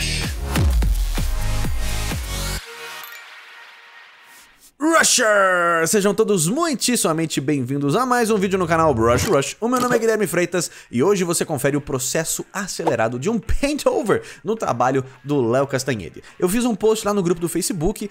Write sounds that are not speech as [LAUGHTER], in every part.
Rush. Rusher! Sejam todos muitíssimamente bem-vindos a mais um vídeo no canal Brush Rush. O meu nome é Guilherme Freitas e hoje você confere o processo acelerado de um [LAUGHS] paint over no trabalho do Léo Castanhede. Eu fiz um post lá no grupo do Facebook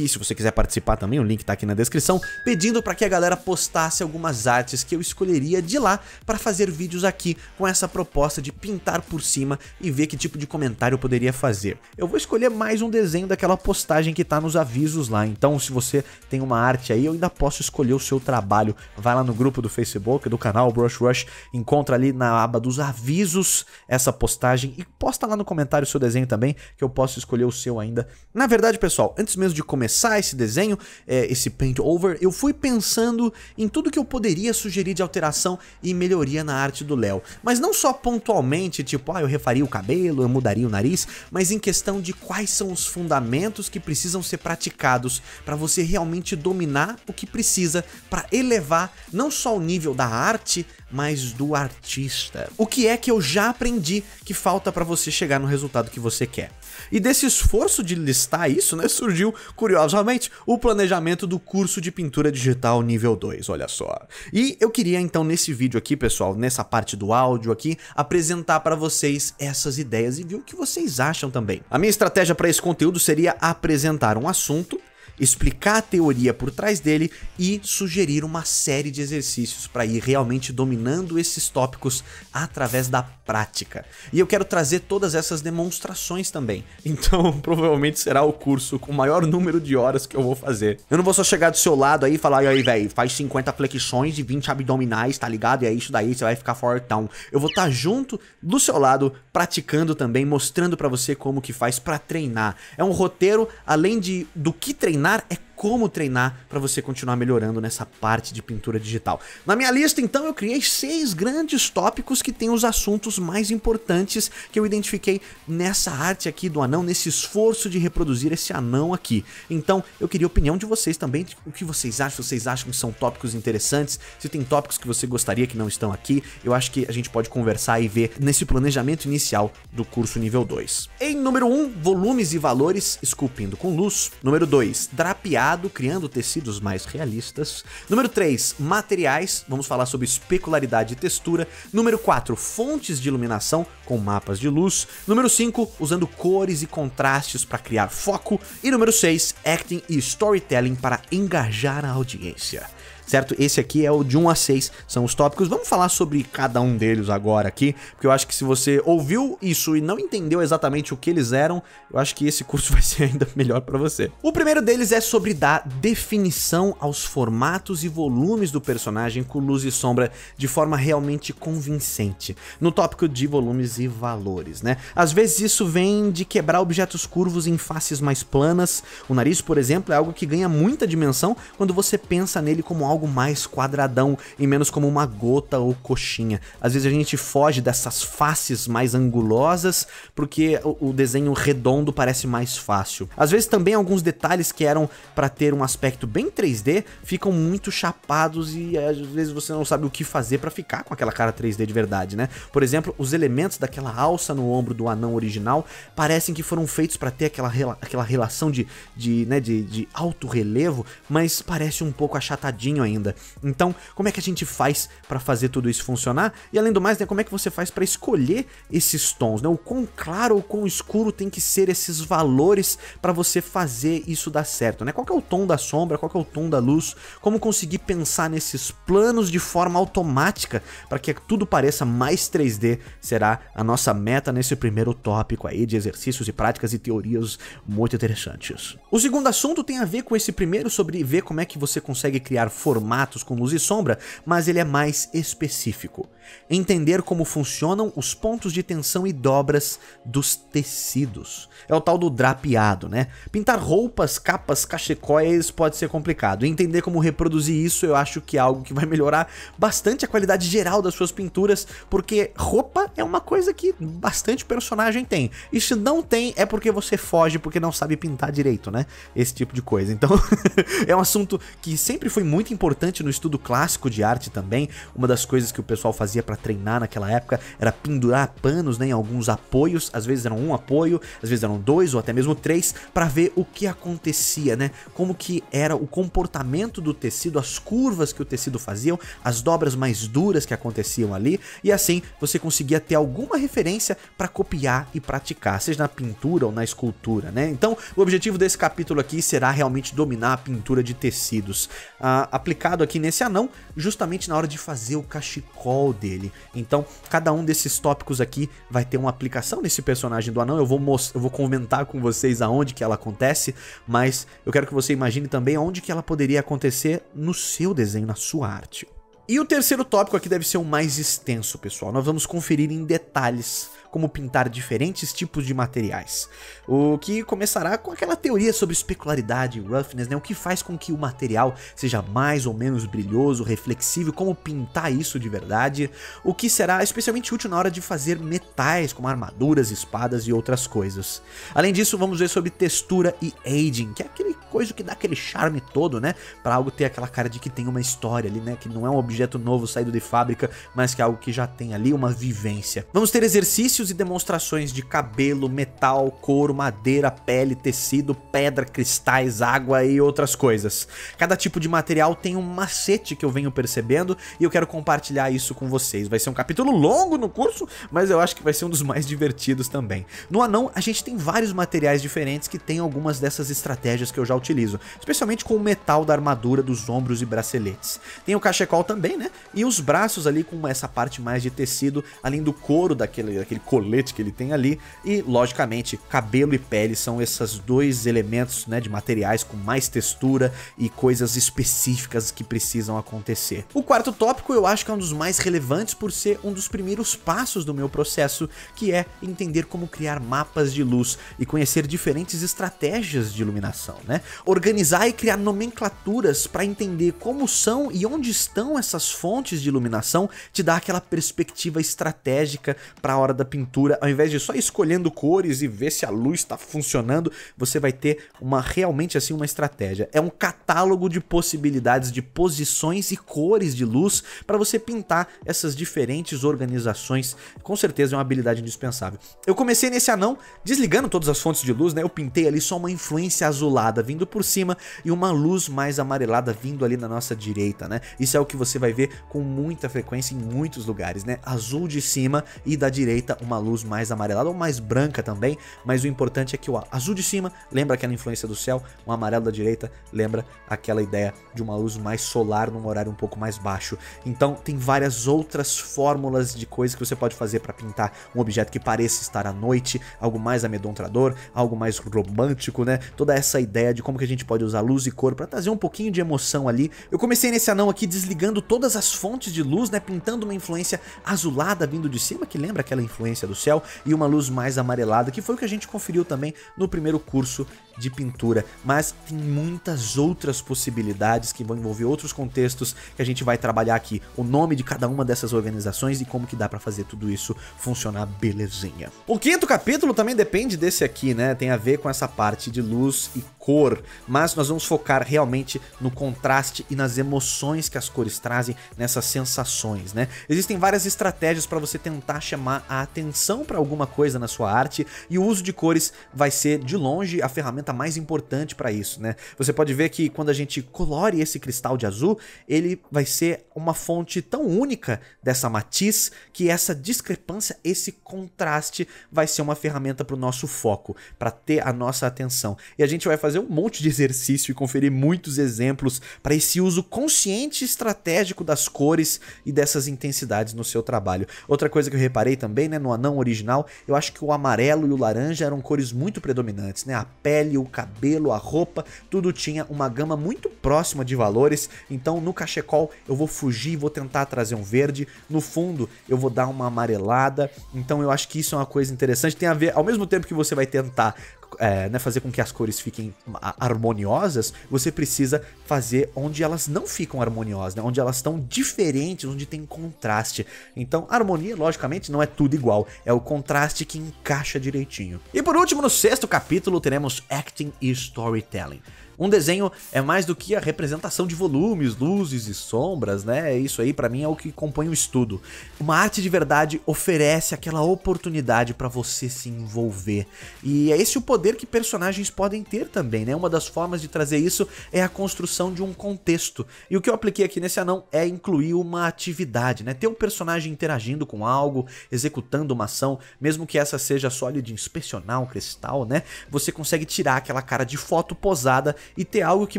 aqui, se você quiser participar também, o link tá aqui na descrição, pedindo para que a galera postasse algumas artes que eu escolheria de lá para fazer vídeos aqui com essa proposta de pintar por cima e ver que tipo de comentário eu poderia fazer. Eu vou escolher mais um desenho daquela postagem que tá nos avisos lá, então se você tem uma arte aí, eu ainda posso escolher o seu trabalho. Vai lá no grupo do Facebook, do canal Brush Rush, encontra ali na aba dos avisos essa postagem e posta lá no comentário o seu desenho também, que eu posso escolher o seu ainda. Na verdade, pessoal, antes mesmo de começar começar esse desenho, é, esse paint over, eu fui pensando em tudo que eu poderia sugerir de alteração e melhoria na arte do Léo. Mas não só pontualmente, tipo, ah, eu refaria o cabelo, eu mudaria o nariz, mas em questão de quais são os fundamentos que precisam ser praticados para você realmente dominar o que precisa para elevar não só o nível da arte, mas do artista. O que é que eu já aprendi que falta para você chegar no resultado que você quer? E desse esforço de listar isso, né, surgiu, curiosamente, o planejamento do curso de pintura digital nível 2, olha só. E eu queria então nesse vídeo aqui, pessoal, nessa parte do áudio aqui, apresentar para vocês essas ideias e ver o que vocês acham também. A minha estratégia para esse conteúdo seria apresentar um assunto explicar a teoria por trás dele e sugerir uma série de exercícios para ir realmente dominando esses tópicos através da prática. E eu quero trazer todas essas demonstrações também. [LAUGHS] Então, provavelmente será o curso com o maior número de horas que eu vou fazer. Eu não vou só chegar do seu lado aí e falar, e aí, velho, faz 50 flexões e 20 abdominais, tá ligado? E é isso daí, você vai ficar fortão. Eu vou estar tá junto do seu lado, praticando também, mostrando para você como que faz para treinar. É um roteiro além de do que treinar es como treinar para você continuar melhorando nessa parte de pintura digital. Na minha lista, então, eu criei seis grandes tópicos que têm os assuntos mais importantes que eu identifiquei nessa arte aqui do anão, nesse esforço de reproduzir esse anão aqui. Então, eu queria a opinião de vocês também, o que vocês acham, vocês acham que são tópicos interessantes, se tem tópicos que você gostaria que não estão aqui, eu acho que a gente pode conversar e ver nesse planejamento inicial do curso nível 2. Em número 1, um, volumes e valores, esculpindo com luz. Número 2, drapear criando tecidos mais realistas. Número 3, materiais, vamos falar sobre especularidade e textura. Número 4, fontes de iluminação com mapas de luz. Número 5, usando cores e contrastes para criar foco. E número 6, acting e storytelling para engajar a audiência certo? Esse aqui é o de 1 a 6, são os tópicos. Vamos falar sobre cada um deles agora aqui, porque eu acho que se você ouviu isso e não entendeu exatamente o que eles eram, eu acho que esse curso [LAUGHS] vai ser ainda melhor para você. O primeiro deles é sobre dar definição aos formatos e volumes do personagem com luz e sombra de forma realmente convincente, no tópico de volumes e valores, né? Às vezes isso vem de quebrar objetos curvos em faces mais planas. O nariz, por exemplo, é algo que ganha muita dimensão quando você pensa nele como algo algo mais quadradão e menos como uma gota ou coxinha. Às vezes a gente foge dessas faces mais angulosas porque o, desenho redondo parece mais fácil. Às vezes também alguns detalhes que eram para ter um aspecto bem 3D ficam muito chapados e eh, às vezes você não sabe o que fazer para ficar com aquela cara 3D de verdade, né? Por exemplo, os elementos daquela alça no ombro do anão original parecem que foram feitos para ter aquela, rela aquela relação de, de, né, de, de alto relevo, mas parece um pouco achatadinho ainda. Então, como é que a gente faz para fazer tudo isso funcionar? E além do mais, né, como é que você faz para escolher esses tons, né? O quão claro ou quão escuro tem que ser esses valores para você fazer isso dar certo, né? Qual é o tom da sombra, qual é o tom da luz, como conseguir pensar nesses planos de forma automática para que tudo pareça mais 3D será a nossa meta nesse primeiro tópico aí de exercícios e práticas e teorias muito interessantes. O segundo assunto tem a ver com esse primeiro sobre ver como é que você consegue criar formatos formatos com luz e sombra, mas ele é mais específico. Entender como funcionam os pontos de tensão e dobras dos tecidos. É o tal do drapeado, né? Pintar roupas, capas, cachecóis pode ser complicado. entender como reproduzir isso eu acho que é algo que vai melhorar bastante a qualidade geral das suas pinturas, porque roupa é uma coisa que bastante personagem tem. E se não tem, é porque você foge porque não sabe pintar direito, né? Esse tipo de coisa. Então, [LAUGHS] é um assunto que sempre foi muito importante importante no estudo clássico de arte também. Uma das coisas que o pessoal fazia para treinar naquela época era pendurar panos né, em alguns apoios, às vezes eram um apoio, às vezes eram dois ou até mesmo três, para ver o que acontecia, né? Como que era o comportamento do tecido, as curvas que o tecido faziam, as dobras mais duras que aconteciam ali, e assim você conseguia ter alguma referência para copiar e praticar, seja na pintura ou na escultura, né? Então, o objetivo desse capítulo aqui será realmente dominar a pintura de tecidos, uh, aplicado aqui nesse anão, justamente na hora de fazer o cachecol dele. Então, cada um desses tópicos aqui vai ter uma aplicação nesse personagem do anão. Eu vou, eu vou comentar com vocês aonde que ela acontece, mas eu quero que você imagine também aonde que ela poderia acontecer no seu desenho, na sua arte. E o terceiro tópico aqui deve ser o mais extenso, pessoal. Nós vamos conferir em detalhes como pintar diferentes tipos de materiais. O que começará com aquela teoria sobre especularidade e roughness, né? O que faz com que o material seja mais ou menos brilhoso, reflexivo, como pintar isso de verdade, o que será especialmente útil na hora de fazer metais como armaduras, espadas e outras coisas. Além disso, vamos ver sobre textura e aging, que é aquele coisa que dá aquele charme todo, né? Para algo ter aquela cara de que tem uma história ali, né? Que não é um objeto novo saído de fábrica, mas que é algo que já tem ali uma vivência. Vamos ter exercícios e demonstrações de cabelo, metal, couro, madeira, pele, tecido, pedra, cristais, água e outras coisas. Cada tipo de material tem um macete que eu venho percebendo e eu quero compartilhar isso com vocês. Vai ser um capítulo longo no curso, mas eu acho que vai ser um dos mais divertidos também. No Anão, a gente tem vários materiais diferentes que tem algumas dessas estratégias que eu já utilizo, especialmente com o metal da armadura dos ombros e braceletes. Tem o cachecol também, né? E os braços ali com essa parte mais de tecido, além do couro daquele, daquele colete que ele tem ali. E, logicamente, cabelo e pele são esses dois elementos né, de materiais com mais textura e coisas específicas que precisam acontecer. O quarto tópico eu acho que é um dos mais relevantes por ser um dos primeiros passos do meu processo, que é entender como criar mapas de luz e conhecer diferentes estratégias de iluminação, né? Organizar e criar nomenclaturas para entender como são e onde estão essas fontes de iluminação te dá aquela perspectiva estratégica para a hora da pintura pintura, ao invés de só escolhendo cores e ver se a luz está funcionando, você vai ter uma realmente assim uma estratégia. É um catálogo de possibilidades de posições e cores de luz para você pintar essas diferentes organizações. Com certeza é uma habilidade indispensável. Eu comecei nesse anão desligando todas as fontes de luz, né? Eu pintei ali só uma influência azulada vindo por cima e uma luz mais amarelada vindo ali na nossa direita, né? Isso é o que você vai ver com muita frequência em muitos lugares, né? Azul de cima e da direita uma luz mais amarelada ou mais branca também, mas o importante é que o azul de cima lembra aquela influência do céu, o amarelo da direita lembra aquela ideia de uma luz mais solar num horário um pouco mais baixo. Então tem várias outras fórmulas de coisas que você pode fazer para pintar um objeto que pareça estar à noite, algo mais amedrontador, algo mais romântico, né? Toda essa ideia de como que a gente pode usar luz e cor para trazer um pouquinho de emoção ali. Eu comecei nesse anão aqui desligando todas as fontes de luz, né, pintando uma influência azulada vindo de cima que lembra aquela influência transparência do céu e uma luz mais amarelada, que foi o que a gente conferiu também no primeiro curso de pintura, mas tem muitas outras possibilidades que vão envolver outros contextos que a gente vai trabalhar aqui, o nome de cada uma dessas organizações e como que dá para fazer tudo isso funcionar belezinha. O quinto capítulo também depende desse aqui, né? Tem a ver com essa parte de luz e cor, mas nós vamos focar realmente no contraste e nas emoções que as cores trazem, nessas sensações, né? Existem várias estratégias para você tentar chamar a atenção para alguma coisa na sua arte e o uso de cores vai ser de longe a ferramenta ferramenta tá mais importante para isso, né? Você pode ver que quando a gente colore esse cristal de azul, ele vai ser uma fonte tão única dessa matiz que essa discrepância, esse contraste vai ser uma ferramenta para o nosso foco, para ter a nossa atenção. E a gente vai fazer um monte de exercício e conferir muitos exemplos para esse uso consciente e estratégico das cores e dessas intensidades no seu trabalho. Outra coisa que eu reparei também, né, no anão original, eu acho que o amarelo e o laranja eram cores muito predominantes, né? A pele o cabelo, a roupa, tudo tinha uma gama muito próxima de valores. Então no cachecol eu vou fugir, vou tentar trazer um verde, no fundo eu vou dar uma amarelada. Então eu acho que isso é uma coisa interessante, tem a ver ao mesmo tempo que você vai tentar é, né, fazer com que as cores fiquem harmoniosas, você precisa fazer onde elas não ficam harmoniosas, né, onde elas estão diferentes, onde tem contraste. Então, harmonia, logicamente, não é tudo igual, é o contraste que encaixa direitinho. E por último, no sexto capítulo, teremos acting e storytelling. Um desenho é mais do que a representação de volumes, luzes e sombras, né? É isso aí para mim é o que compõe o estudo. Uma arte de verdade oferece aquela oportunidade para você se envolver. E é esse o poder poder que personagens podem ter também, né? Uma das formas de trazer isso é a construção de um contexto. E o que eu apliquei aqui nesse anão é incluir uma atividade, né? Ter um personagem interagindo com algo, executando uma ação, mesmo que essa seja só ali de inspecionar um cristal, né? Você consegue tirar aquela cara de foto posada e ter algo que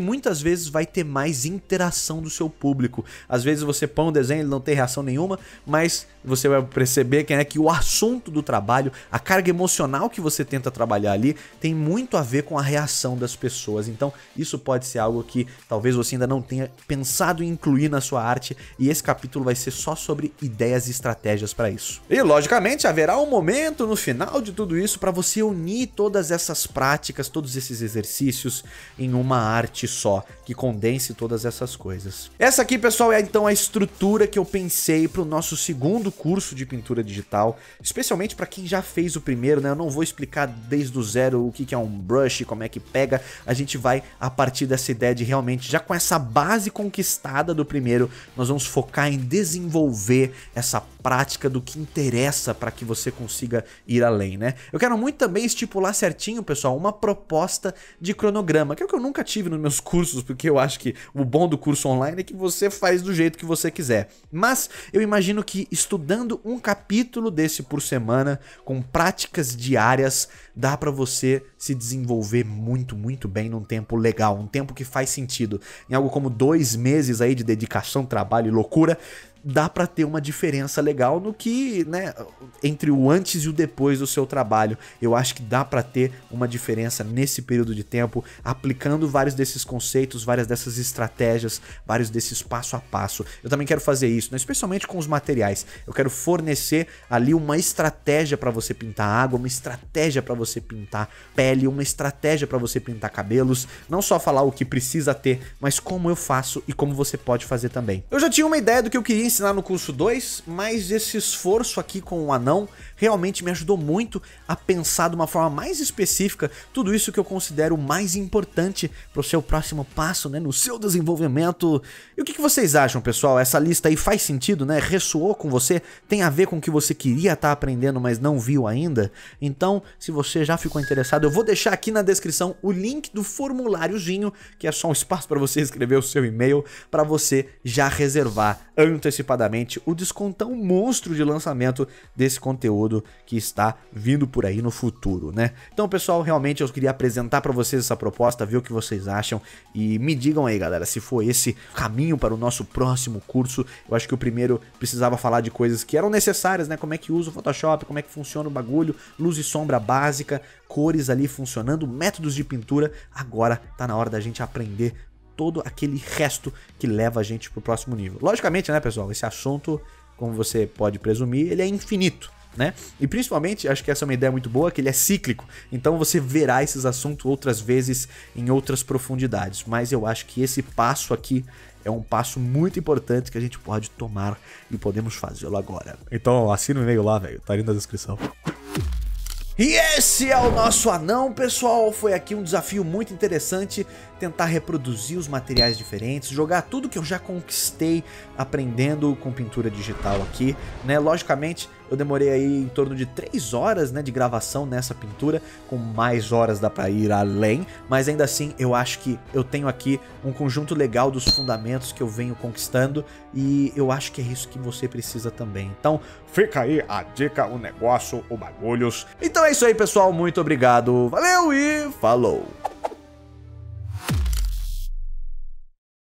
muitas vezes vai ter mais interação do seu público. Às vezes você põe um desenho, ele não tem reação nenhuma, mas você vai perceber que, né, que o assunto do trabalho, a carga emocional que você tenta trabalhar ali, tem muito a ver com a reação das pessoas. Então, isso pode ser algo que talvez você ainda não tenha pensado em incluir na sua arte, e esse capítulo vai ser só sobre ideias e estratégias para isso. E, logicamente, haverá um momento no final de tudo isso para você unir todas essas práticas, todos esses exercícios em uma arte só, que condense todas essas coisas. Essa aqui, pessoal, é então a estrutura que eu pensei para o nosso segundo curso de pintura digital, especialmente para quem já fez o primeiro, né? Eu não vou explicar desde o zero o que, que é um brush, como é que pega. A gente vai, a partir dessa ideia de realmente, já com essa base conquistada do primeiro, nós vamos focar em desenvolver essa prática do que interessa para que você consiga ir além, né? Eu quero muito também estipular certinho, pessoal, uma proposta de cronograma, que é o que eu nunca tive nos meus cursos, porque eu acho que o bom do curso online é que você faz do jeito que você quiser. Mas eu imagino que estudando um capítulo desse por semana, com práticas diárias, dá para você você se desenvolver muito, muito bem num tempo legal, um tempo que faz sentido. Em algo como dois meses aí de dedicação, trabalho e loucura, dá para ter uma diferença legal no que, né, entre o antes e o depois do seu trabalho. Eu acho que dá para ter uma diferença nesse período de tempo, aplicando vários desses conceitos, várias dessas estratégias, vários desses passo a passo. Eu também quero fazer isso, né, especialmente com os materiais. Eu quero fornecer ali uma estratégia para você pintar água, uma estratégia para você pintar pele, uma estratégia para você pintar cabelos, não só falar o que precisa ter, mas como eu faço e como você pode fazer também. Eu já tinha uma ideia do que eu queria ensinar no curso 2, mas esse esforço aqui com o anão realmente me ajudou muito a pensar de uma forma mais específica tudo isso que eu considero mais importante para o seu próximo passo, né, no seu desenvolvimento. E o que, que vocês acham, pessoal? Essa lista aí faz sentido, né? Ressoou com você? Tem a ver com o que você queria estar tá aprendendo, mas não viu ainda? Então, se você já ficou interessado, eu vou deixar aqui na descrição o link do formuláriozinho, que é só um espaço para você escrever o seu e-mail, para você já reservar antecipadamente o descontão monstro de lançamento desse conteúdo que está vindo por aí no futuro, né? Então, pessoal, realmente eu queria apresentar para vocês essa proposta, ver o que vocês acham e me digam aí, galera, se foi esse caminho para o nosso próximo curso. Eu acho que o primeiro precisava falar de coisas que eram necessárias, né? Como é que usa o Photoshop, como é que funciona o bagulho, luz e sombra básica, cores ali funcionando, métodos de pintura. Agora tá na hora da gente aprender todo aquele resto que leva a gente pro próximo nível. Logicamente, né, pessoal, esse assunto, como você pode presumir, ele é infinito né? E principalmente, acho que essa é uma ideia muito boa, que ele é cíclico. Então você verá esses assuntos outras vezes em outras profundidades. Mas eu acho que esse passo aqui é um passo muito importante que a gente pode tomar e podemos fazê-lo agora. Então assina o e-mail lá, velho. Tá ali na descrição. E esse é o nosso anão, pessoal. Foi aqui um desafio muito interessante tentar reproduzir os materiais diferentes, jogar tudo que eu já conquistei aprendendo com pintura digital aqui, né? Logicamente, eu demorei aí em torno de 3 horas né, de gravação nessa pintura, com mais horas dá para ir além, mas ainda assim eu acho que eu tenho aqui um conjunto legal dos fundamentos que eu venho conquistando e eu acho que é isso que você precisa também. Então fica aí a dica, o negócio, o bagulhos. Então é isso aí pessoal, muito obrigado, valeu e falou!